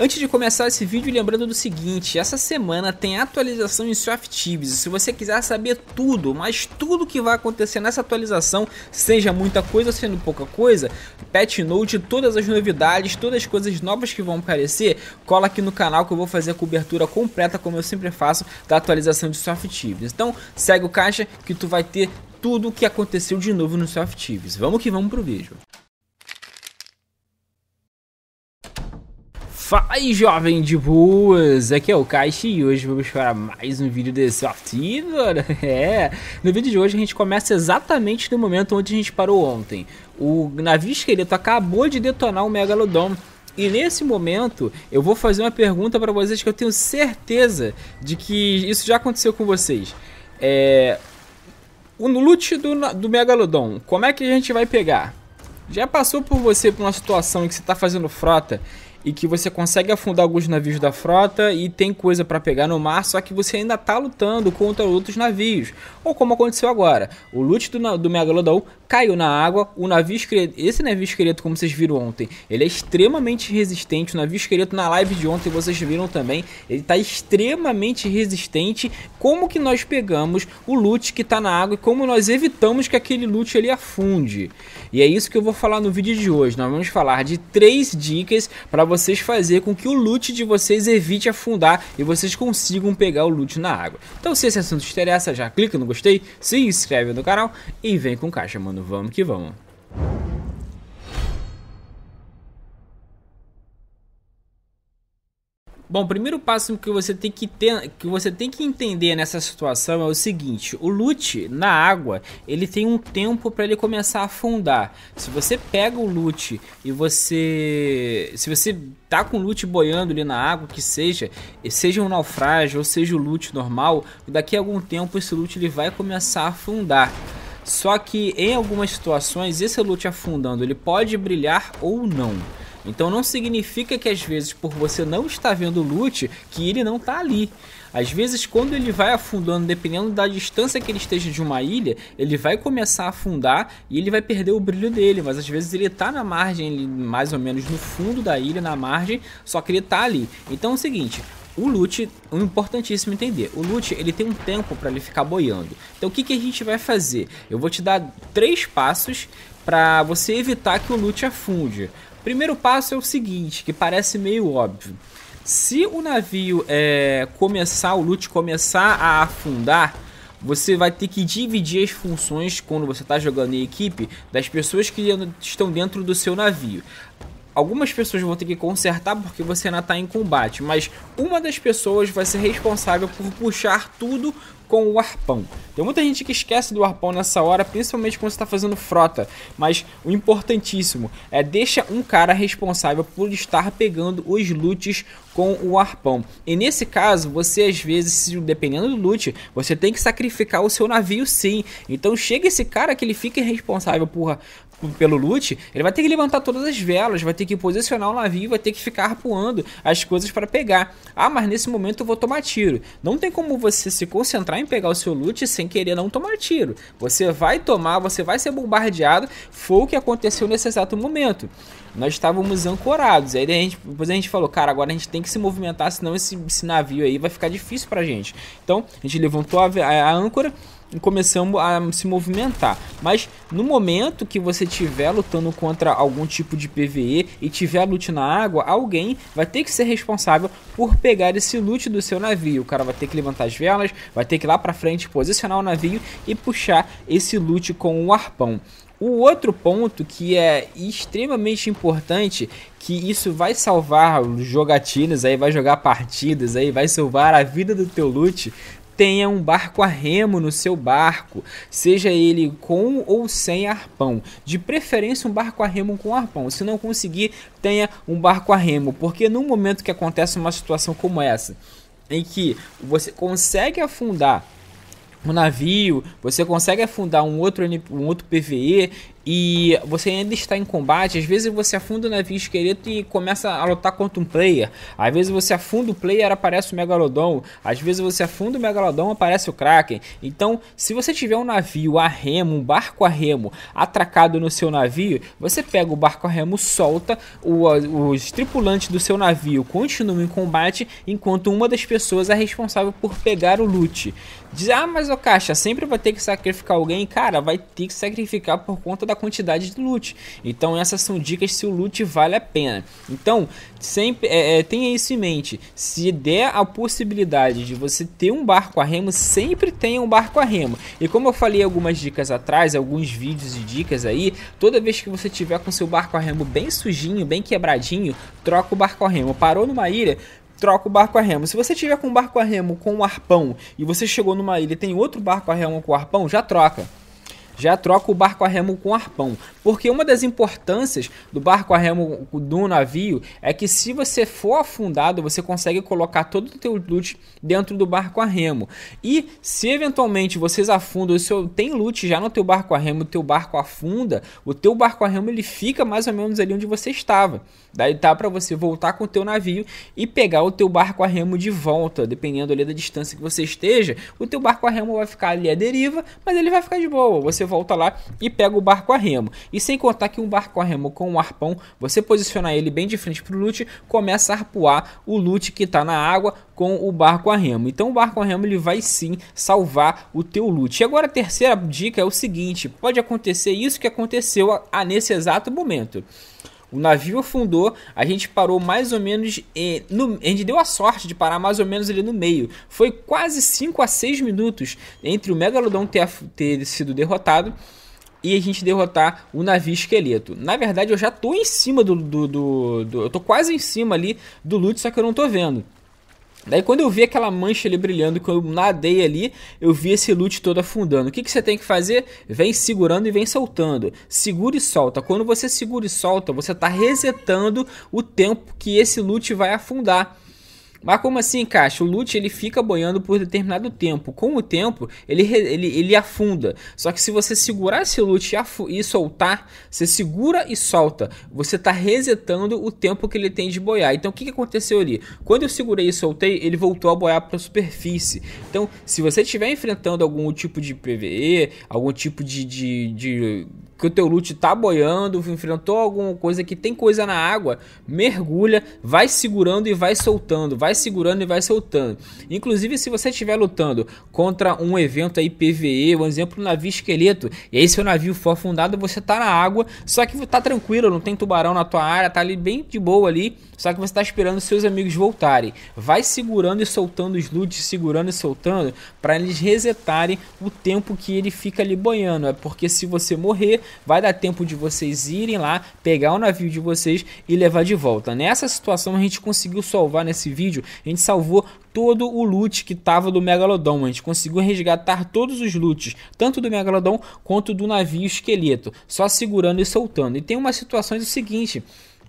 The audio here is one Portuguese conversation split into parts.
Antes de começar esse vídeo, lembrando do seguinte, essa semana tem atualização em Softibs, se você quiser saber tudo, mas tudo que vai acontecer nessa atualização, seja muita coisa, sendo pouca coisa, patch note, todas as novidades, todas as coisas novas que vão aparecer, cola aqui no canal que eu vou fazer a cobertura completa, como eu sempre faço, da atualização de Softibs. Então, segue o caixa que tu vai ter tudo o que aconteceu de novo no Softibs. Vamos que vamos pro vídeo. Fala jovem de boas, aqui é o Caixa e hoje vamos para mais um vídeo desse Artigo, é, no vídeo de hoje a gente começa exatamente no momento onde a gente parou ontem, o navio esqueleto acabou de detonar o Megalodon e nesse momento eu vou fazer uma pergunta para vocês que eu tenho certeza de que isso já aconteceu com vocês, é, o loot do, do Megalodon, como é que a gente vai pegar? Já passou por você por uma situação em que você está fazendo frota e que você consegue afundar alguns navios da frota e tem coisa para pegar no mar, só que você ainda está lutando contra outros navios. Ou como aconteceu agora, o loot do, do Megalodon caiu na água, o navio esqueleto, esse navio esqueleto como vocês viram ontem, ele é extremamente resistente, o navio esqueleto na live de ontem vocês viram também, ele está extremamente resistente, como que nós pegamos o loot que está na água e como nós evitamos que aquele loot ele afunde. E é isso que eu vou falar no vídeo de hoje. Nós vamos falar de três dicas para vocês fazer com que o loot de vocês evite afundar e vocês consigam pegar o loot na água. Então se esse assunto te interessa, já clica no gostei, se inscreve no canal e vem com caixa, mano. Vamos que vamos. Bom, o primeiro passo que você tem que ter, que você tem que entender nessa situação é o seguinte: o loot na água, ele tem um tempo para ele começar a afundar. Se você pega o loot e você se você tá com o loot boiando ali na água, que seja, seja um naufrágio ou seja o loot normal, daqui a algum tempo esse loot ele vai começar a afundar. Só que em algumas situações, esse loot afundando, ele pode brilhar ou não. Então não significa que às vezes por você não estar vendo o loot que ele não está ali. Às vezes quando ele vai afundando, dependendo da distância que ele esteja de uma ilha, ele vai começar a afundar e ele vai perder o brilho dele, mas às vezes ele está na margem, mais ou menos no fundo da ilha, na margem, só que ele está ali. Então é o seguinte, o loot, o é importantíssimo entender, o loot ele tem um tempo para ele ficar boiando. Então o que, que a gente vai fazer? Eu vou te dar três passos para você evitar que o loot afunde. Primeiro passo é o seguinte, que parece meio óbvio. Se o navio é, começar, o loot começar a afundar, você vai ter que dividir as funções quando você está jogando em equipe das pessoas que estão dentro do seu navio. Algumas pessoas vão ter que consertar porque você ainda está em combate, mas uma das pessoas vai ser responsável por puxar tudo com o arpão. Tem muita gente que esquece do arpão nessa hora, principalmente quando está fazendo frota, mas o importantíssimo é deixa um cara responsável por estar pegando os lutes com o arpão. E nesse caso, você às vezes, dependendo do loot, você tem que sacrificar o seu navio sim. Então chega esse cara que ele fica responsável por pelo loot, ele vai ter que levantar todas as velas, vai ter que posicionar o navio, vai ter que ficar arpoando as coisas para pegar. Ah, mas nesse momento eu vou tomar tiro. Não tem como você se concentrar em pegar o seu loot sem querer não tomar tiro. Você vai tomar, você vai ser bombardeado. Foi o que aconteceu nesse exato momento. Nós estávamos ancorados. Aí a gente, depois a gente falou, cara, agora a gente tem que se movimentar, senão esse, esse navio aí vai ficar difícil pra gente. Então, a gente levantou a, a, a âncora começamos a se movimentar. Mas no momento que você estiver lutando contra algum tipo de PVE e tiver loot na água, alguém vai ter que ser responsável por pegar esse loot do seu navio. O cara vai ter que levantar as velas, vai ter que ir lá para frente, posicionar o navio e puxar esse loot com o arpão. O outro ponto que é extremamente importante, que isso vai salvar jogatinas, aí vai jogar partidas, aí vai salvar a vida do teu loot, tenha um barco a remo no seu barco, seja ele com ou sem arpão. De preferência, um barco a remo com arpão. Se não conseguir, tenha um barco a remo, porque no momento que acontece uma situação como essa, em que você consegue afundar um navio, você consegue afundar um outro, um outro PVE e você ainda está em combate. Às vezes você afunda o navio esqueleto e começa a lutar contra um player. Às vezes você afunda o player, aparece o Megalodon. Às vezes você afunda o Megalodon, aparece o Kraken. Então, se você tiver um navio a remo, um barco a remo atracado no seu navio, você pega o barco a remo, solta, o, os tripulantes do seu navio continuam em combate, enquanto uma das pessoas é responsável por pegar o loot. Diz, ah, mas o caixa, sempre vai ter que sacrificar alguém. Cara, vai ter que sacrificar por conta da quantidade de loot. Então, essas são dicas se o loot vale a pena. Então, sempre é, é tenha isso em mente. Se der a possibilidade de você ter um barco a remo, sempre tenha um barco a remo. E como eu falei algumas dicas atrás, alguns vídeos de dicas aí, toda vez que você tiver com seu barco a remo bem sujinho, bem quebradinho, troca o barco a remo. Parou numa ilha, troca o barco a remo. Se você tiver com um barco a remo com um arpão e você chegou numa ilha e tem outro barco a remo com arpão, já troca já troca o barco a remo com arpão. Porque uma das importâncias do barco a remo do navio é que se você for afundado, você consegue colocar todo o teu loot dentro do barco a remo. E se eventualmente vocês afundam, se tem loot já no teu barco a remo, o teu barco afunda, o teu barco a remo ele fica mais ou menos ali onde você estava. Daí tá para você voltar com o teu navio e pegar o teu barco a remo de volta, dependendo ali da distância que você esteja, o teu barco a remo vai ficar ali à deriva, mas ele vai ficar de boa. Você volta lá e pega o barco a remo. E sem contar que um barco a remo com um arpão, você posicionar ele bem de frente pro loot, começa a arpoar o loot que está na água com o barco a remo. Então o barco a remo ele vai sim salvar o teu loot. E agora a terceira dica é o seguinte, pode acontecer isso que aconteceu a, a nesse exato momento. O navio afundou, a gente parou mais ou menos. Eh, no, a gente deu a sorte de parar mais ou menos ali no meio. Foi quase 5 a 6 minutos entre o Megalodon ter, ter sido derrotado e a gente derrotar o navio esqueleto. Na verdade, eu já tô em cima do. do, do, do eu tô quase em cima ali do loot, só que eu não tô vendo. Daí quando eu vi aquela mancha ali brilhando, quando eu nadei ali, eu vi esse loot todo afundando. O que, que você tem que fazer? Vem segurando e vem soltando. Segura e solta. Quando você segura e solta, você está resetando o tempo que esse loot vai afundar. Mas como assim, Caixa? O loot ele fica boiando por determinado tempo. Com o tempo, ele, ele, ele afunda. Só que se você segurar esse loot e, e soltar, você segura e solta. Você está resetando o tempo que ele tem de boiar. Então o que, que aconteceu ali? Quando eu segurei e soltei, ele voltou a boiar para a superfície. Então, se você estiver enfrentando algum tipo de PVE, algum tipo de, de, de, que o teu loot tá boiando, enfrentou alguma coisa que tem coisa na água, mergulha, vai segurando e vai soltando, vai segurando e vai soltando. Inclusive, se você estiver lutando contra um evento aí PVE, um exemplo, um navio esqueleto, e aí seu navio for afundado, você tá na água, só que tá tranquilo, não tem tubarão na tua área, tá ali bem de boa ali, só que você tá esperando seus amigos voltarem. Vai segurando e soltando os loot, segurando e soltando, para eles resetarem o tempo que ele fica ali boiando. É porque se você morrer, vai dar tempo de vocês irem lá, pegar o navio de vocês e levar de volta. Nessa situação a gente conseguiu salvar nesse vídeo, a gente salvou todo o loot que tava do Megalodon. A gente conseguiu resgatar todos os loots, tanto do Megalodon quanto do navio esqueleto, só segurando e soltando. E tem umas situações o seguinte,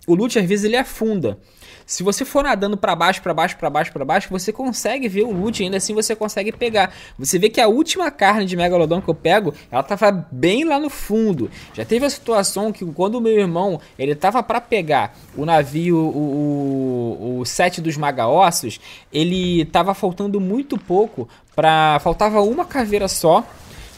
o loot às vezes ele afunda. Se você for nadando para baixo, para baixo, para baixo, para baixo, você consegue ver o loot, ainda assim você consegue pegar. Você vê que a última carne de megalodon que eu pego, ela tava bem lá no fundo. Já teve a situação que quando o meu irmão, ele tava para pegar o navio, o, o, o sete dos magaossos, ele tava faltando muito pouco para faltava uma caveira só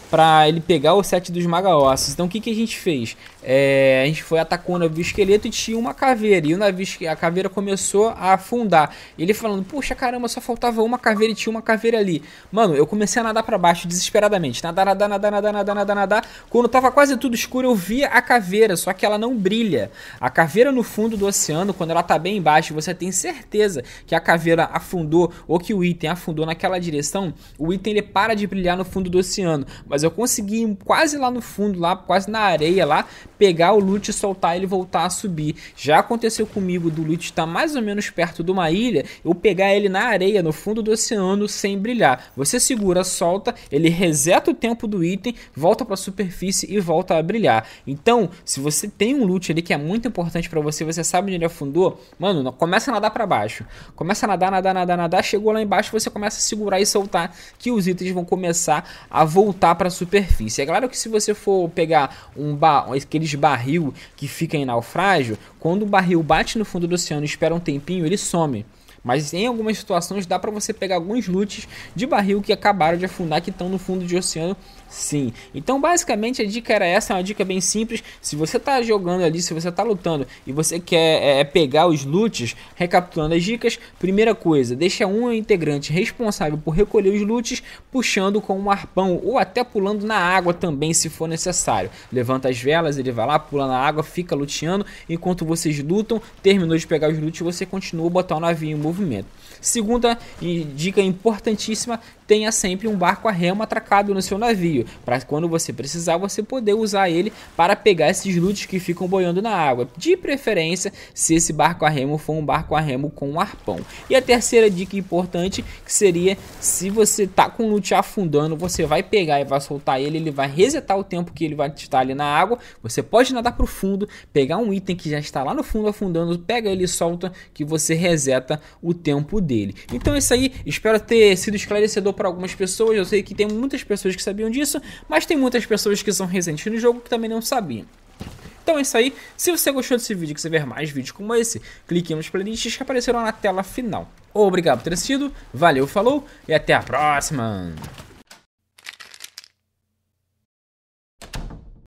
para ele pegar o set dos magaossos. Então o que, que a gente fez? É, a gente foi atacou o navio esqueleto e tinha uma caveira. E o navio, a caveira começou a afundar. ele falando, puxa caramba, só faltava uma caveira e tinha uma caveira ali. Mano, eu comecei a nadar para baixo desesperadamente. Nadar, nadar, nadar, nadar, nadar, nadar, nadar. Quando tava quase tudo escuro, eu via a caveira, só que ela não brilha. A caveira no fundo do oceano, quando ela tá bem embaixo, você tem certeza que a caveira afundou ou que o item afundou naquela direção. O item ele para de brilhar no fundo do oceano. Mas eu consegui quase lá no fundo, lá quase na areia lá pegar o loot, soltar ele voltar a subir. Já aconteceu comigo do loot estar tá mais ou menos perto de uma ilha, eu pegar ele na areia, no fundo do oceano, sem brilhar. Você segura, solta, ele reseta o tempo do item, volta para a superfície e volta a brilhar. Então, se você tem um loot ali que é muito importante para você, você sabe onde ele afundou, mano, começa a nadar para baixo. Começa a nadar, nadar, nadar, nadar, chegou lá embaixo, você começa a segurar e soltar que os itens vão começar a voltar para a superfície. É claro que se você for pegar um bar, aquele aqueles barril que fica em naufrágio, quando o barril bate no fundo do oceano e espera um tempinho, ele some. Mas em algumas situações dá para você pegar alguns lutes de barril que acabaram de afundar, que estão no fundo de oceano, sim. Então, basicamente, a dica era essa, é uma dica bem simples. Se você está jogando ali, se você está lutando e você quer é, é, pegar os lutes, recapitulando as dicas, primeira coisa, deixa um integrante responsável por recolher os lutes, puxando com um arpão ou até pulando na água também, se for necessário. Levanta as velas, ele vai lá, pula na água, fica luteando. Enquanto vocês lutam, terminou de pegar os lutes, você continua a botar o navio em movimento desenvolvimento. Segunda dica importantíssima: tenha sempre um barco a remo atracado no seu navio, para quando você precisar você poder usar ele para pegar esses lutos que ficam boiando na água, de preferência se esse barco a remo for um barco a remo com um arpão. E a terceira dica importante que seria se você tá com o loot afundando, você vai pegar e vai soltar ele, ele vai resetar o tempo que ele vai estar ali na água, você pode nadar pro fundo, pegar um item que já está lá no fundo afundando, pega ele e solta que você reseta o tempo dele. Então é isso aí, espero ter sido esclarecedor para algumas pessoas. Eu sei que tem muitas pessoas que sabiam disso, mas tem muitas pessoas que são recentes no jogo que também não sabiam. Então é isso aí. Se você gostou desse vídeo e quiser ver mais vídeos como esse, clique nos playlists que apareceram na tela final. Obrigado por ter assistido, valeu, falou e até a próxima!